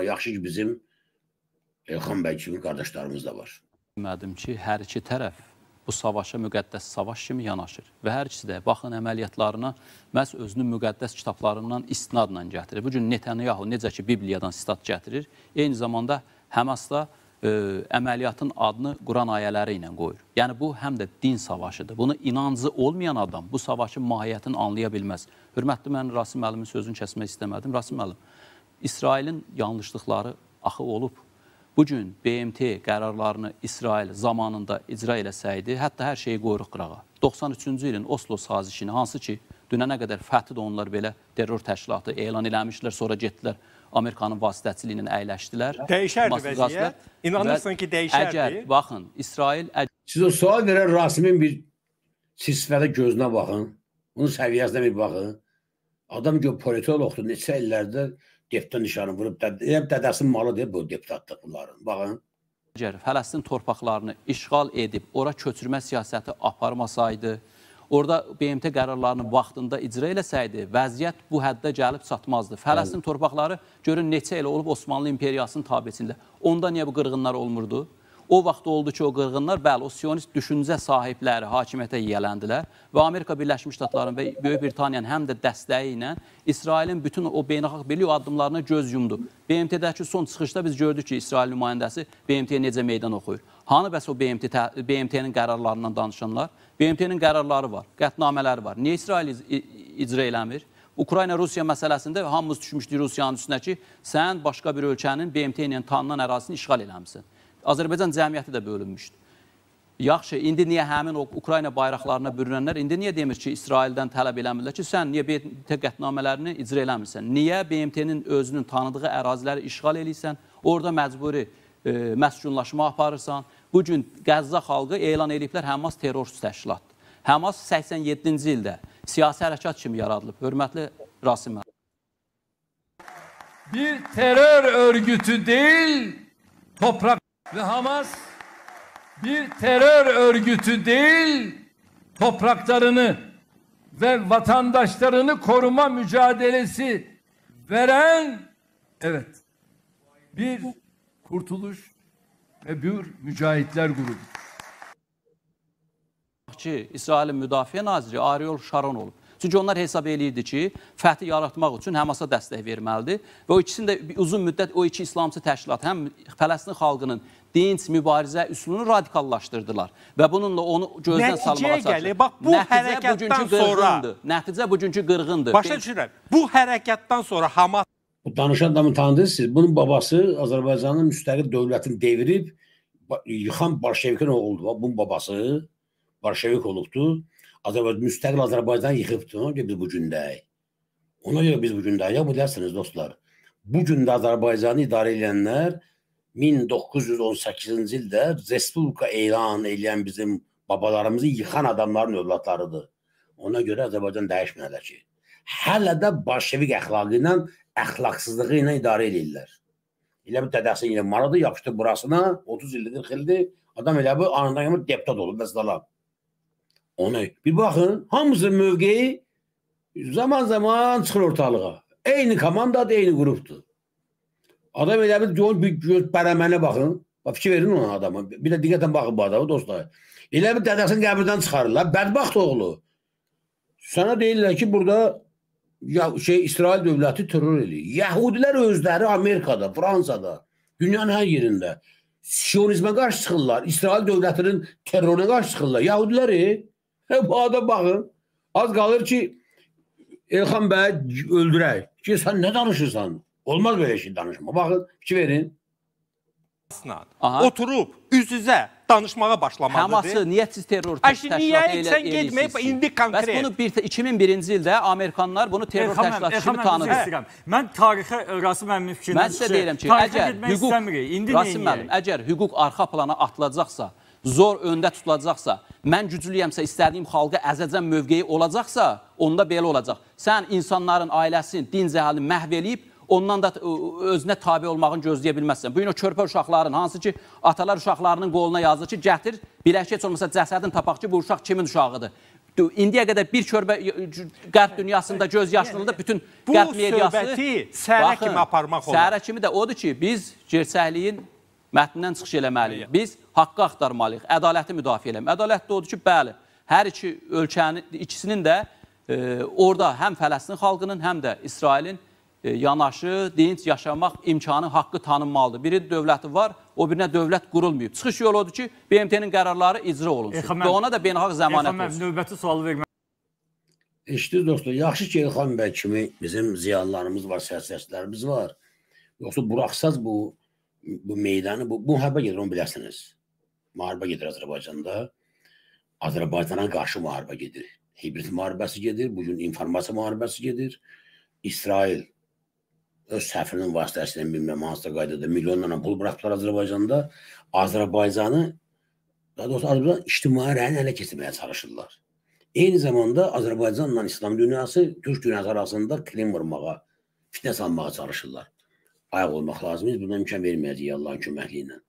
Amma yaxşı ki, bizim Elxan bəy kimi qardaşlarımız da var. Demədim ki, hər iki tərəf bu savaşa müqəddəs savaş kimi yanaşır və hər ikisi də baxın əməliyyatlarına məhz özünün müqəddəs kitablarından istinadla gətirir. Bu gün Netanyahu necə ki Bibliyadan sitat gətirir, eyni zamanda Həmas da ə, e, əməliyyatın adını Quran ayələri ilə qoyur. Yəni bu həm də din savaşıdır. Bunu inancı olmayan adam bu savaşın mahiyyətini anlaya bilməz. Hörmətli mən Rasim müəllimin sözünü kəsmək istəmədim. Rasim müəllim, İsrailin yanlışlıqları axı olub. Bu gün BMT qərarlarını İsrail zamanında icra eləsəydi, hətta hər şeyi qoyuruq qırağa. 93-cü ilin Oslo sazişini hansı ki, dünənə qədər fəthi də onlar belə terror təşkilatı elan eləmişdilər, sonra getdilər Amerikanın vasitəçiliyindən əyləşdilər. Dəyişərdi vəziyyət. İnanırsan ki, dəyişərdi. Əgər baxın, İsrail əgər... Siz o sual verən Rasimin bir sisifədə gözünə baxın. Onun səviyyəsinə bir baxın. Adam ki, politoloqdur, neçə illərdə deputat nişanı vurub, dədəsinin malıdır bu deputatlıq bunların, baxın. Əgər Fələstin torpaqlarını işğal edib, ora köçürmə siyasəti aparmasaydı, orada BMT qərarlarını vaxtında icra eləsəydi, vəziyyət bu həddə gəlib çatmazdı. Fələstin torpaqları görün neçə elə olub Osmanlı imperiyasının tabesində. Onda niyə bu qırğınlar olmurdu? O vaxt oldu ki, o qırğınlar, bəli, o sionist düşüncə sahibləri hakimiyyətə yiyələndilər və Amerika Birləşmiş Ştatlarının və Böyük Britaniyanın həm də dəstəyi ilə İsrailin bütün o beynəlxalq birlik o addımlarına göz yumdu. BMT-dəki son çıxışda biz gördük ki, İsrail nümayəndəsi BMT-yə necə meydan oxuyur. Hanı bəs o BMT BMT-nin qərarlarından danışanlar? BMT-nin qərarları var, qətnamələri var. Niyə İsrail icra eləmir? Ukrayna-Rusiya məsələsində hamımız düşmüşdük Rusiyanın üstünə ki, sən başqa bir ölkənin BMT ilə tanınan ərazisini işğal eləmsin. Azərbaycan cəmiyyəti də bölünmüşdü. Yaxşı, indi niyə həmin o Ukrayna bayraqlarına bürünənlər indi niyə demir ki, İsraildən tələb eləmirlər ki, sən niyə BMT qətnamələrini icra eləmirsən? Niyə BMT-nin özünün tanıdığı əraziləri işğal eləyirsən? Orada məcburi e, məskunlaşma aparırsan? Bu gün Qəzza xalqı elan eləyiblər Həmas terrorist təşkilatdır. Həmas 87-ci ildə siyasi hərəkat kimi yaradılıb. Hörmətli Rasim Bir terör örgütü değil, toprak Ve Hamas bir terör örgütü değil, topraklarını ve vatandaşlarını koruma mücadelesi veren evet bir kurtuluş ve bir mücahitler grubu. İsrail'in müdafiye naziri Sharon olup. Çünki onlar hesab eləyirdi ki, fəthi yaratmaq üçün Həmasa dəstək verməlidir və o ikisini də uzun müddət o iki İslamçı təşkilat həm Fələstin xalqının dinç mübarizə üsulunu radikallaşdırdılar və bununla onu gözdən Nəticəyə salmağa çalışdılar. Bax bu Nəticə hərəkətdən sonra Nəticə bugünkü qırğındır. Başa düşürəm. Bu hərəkətdən sonra Hamas danışan adamı tanıdınız siz. Bunun babası Azərbaycanın müstəqil dövlətini devirib yıxan Barşevikin oğludur. Bunun babası Barşevik olubdu. Azərbaycan, müstəqil Azərbaycan yıxıbdır. Ona görə biz bu gündəyik. Ona görə biz bu gündəyik. Ya bu dərsiniz dostlar. Bu gündə Azərbaycanı idarə edənlər 1918-ci ildə Respublika elan edən bizim babalarımızı yıxan adamların övladlarıdır. Ona görə Azərbaycan dəyişməlidir ki, hələ də bolşevik əxlaqı ilə, əxlaqsızlığı ilə idarə edirlər. Elə bir tədəsin ilə maradı, yapışdı burasına, 30 ildir, 40 ildir, adam elə bu anından yamır deputat olur, bəs dalam. Ona bir baxın, hamısı mövqeyi zaman zaman çıxır ortalığa. Eyni komandadır, eyni qrupdur. Adam elə bir göz, bir göz bərəmənə baxın. Bax fikir verin ona adama. Bir də diqqətlə baxın bu adama dostlar. Elə bir dədəsini qəbirdən çıxarırlar. Bədbaxt oğlu. Sənə deyirlər ki, burada ya, şey İsrail dövləti terror eləyir. Yəhudilər özləri Amerikada, Fransada, dünyanın hər yerində Siyonizmə qarşı çıxırlar. İsrail dövlətinin terroruna qarşı çıxırlar. Yəhudilər Hə, bu adam baxın, az qalır ki, Elxan bəyi öldürək. Ki, sən nə danışırsan? Olmaz belə şey danışma. Baxın, fikir verin. Aha. Oturub üz-üzə danışmağa başlamalıdır. Həması niyə siz terror təşkilatı elə eləyirsiniz? Niyə sən getməyib indi konkret? Bəs bunu 2001-ci ildə Amerikanlar bunu terror təşkilatı kimi tanıdı. Mən tarixə e, Rasim müəllimin fikrini mən sizə deyirəm ki, əgər hüquq istəmirik. İndi Rasim müəllim, əgər hüquq arxa plana atılacaqsa, zor öndə tutulacaqsa, mən güclüyəmsə, istədiyim xalqı əzəcəm mövqeyi olacaqsa, onda belə olacaq. Sən insanların ailəsini, din cəhəlini məhv eləyib, ondan da özünə tabi olmağını gözləyə bilməzsən. Bu gün o körpə uşaqların, hansı ki, atalar uşaqlarının qoluna yazır ki, gətir, bilək ki, heç olmasa cəsədin tapaq ki, bu uşaq kimin uşağıdır. İndiyə qədər bir körbə qərb dünyasında göz yaşlılığında bütün bu qərb mediası... Bu söhbəti sərə kimi aparmaq olur. Sərə kimi də odur ki, biz gerçəkliyin mətnindən çıxış eləməliyik. Biz haqqı axtarmalıyıq, ədaləti müdafiə eləmək. Ədalət də odur ki, bəli, hər iki ölkənin, ikisinin də e, orada həm Fələstin xalqının, həm də İsrailin e, yanaşı, dinç yaşamaq imkanı, haqqı tanınmalıdır. Biri dövləti var, o birinə dövlət qurulmayıb. Çıxış yolu odur ki, BMT-nin qərarları icra olunsun Elxan, və ona da beynəlxalq zəmanət Elxan, olsun. Növbəti sualı vermək. Eşidir dostlar, yaxşı ki, Elxan bəy kimi bizim ziyanlarımız var, siyasətçilərimiz var. Yoxsa buraxsaz bu bu meydanı, bu, bu müharibə gedir, onu biləsiniz müharibə gedir Azərbaycanda. Azərbaycana qarşı müharibə gedir. Hibrid müharibəsi gedir, bu gün informasiya müharibəsi gedir. İsrail öz səfirinin vasitəsilə bilməm hansısa qaydada milyonlarla pul buraxdılar Azərbaycanda. Azərbaycanı daha doğrusu Azərbaycan ictimai rəyini ələ keçirməyə çalışırlar. Eyni zamanda Azərbaycanla İslam dünyası, Türk dünyası arasında klim vurmağa, fitnə salmağa çalışırlar. Ayaq olmaq lazımdır, buna imkan verməyəcək Allahın köməkliyi ilə.